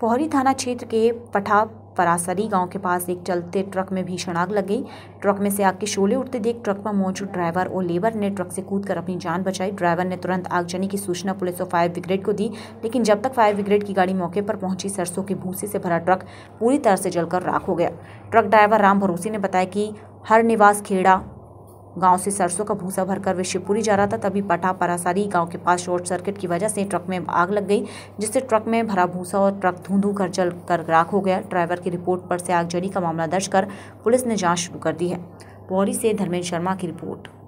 पोहरी थाना क्षेत्र के पठा परासरी गांव के पास एक चलते ट्रक में भीषण आग लग गई ट्रक में से आग के शोले उठते देख ट्रक पर मौजूद ड्राइवर और लेबर ने ट्रक से कूदकर अपनी जान बचाई ड्राइवर ने तुरंत आगजनी की सूचना पुलिस और फायर ब्रिगेड को दी लेकिन जब तक फायर ब्रिगेड की गाड़ी मौके पर पहुंची सरसों के भूसे से भरा ट्रक पूरी तरह से जलकर राख हो गया ट्रक ड्राइवर राम भरोसी ने बताया कि हर निवास खेड़ा गांव से सरसों का भूसा भरकर वे शिवपुरी जा रहा था तभी पटा परासारी गांव के पास शॉर्ट सर्किट की वजह से ट्रक में आग लग गई जिससे ट्रक में भरा भूसा और ट्रक धू कर जल कर राख हो गया ड्राइवर की रिपोर्ट पर से आगजनी का मामला दर्ज कर पुलिस ने जाँच शुरू कर दी है पौरी से धर्मेंद्र शर्मा की रिपोर्ट